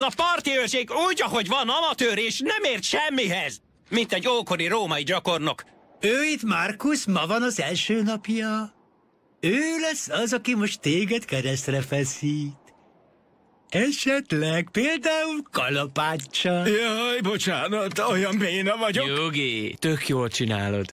A parti őrség úgy, ahogy van amatőr, és nem ért semmihez, mint egy ókori római gyakornok. Ő itt, Markus, ma van az első napja. Ő lesz az, aki most téged keresztre feszít. Esetleg például kalapáccsal. Jaj, bocsánat, olyan béna vagyok. Jogi, tök jól csinálod.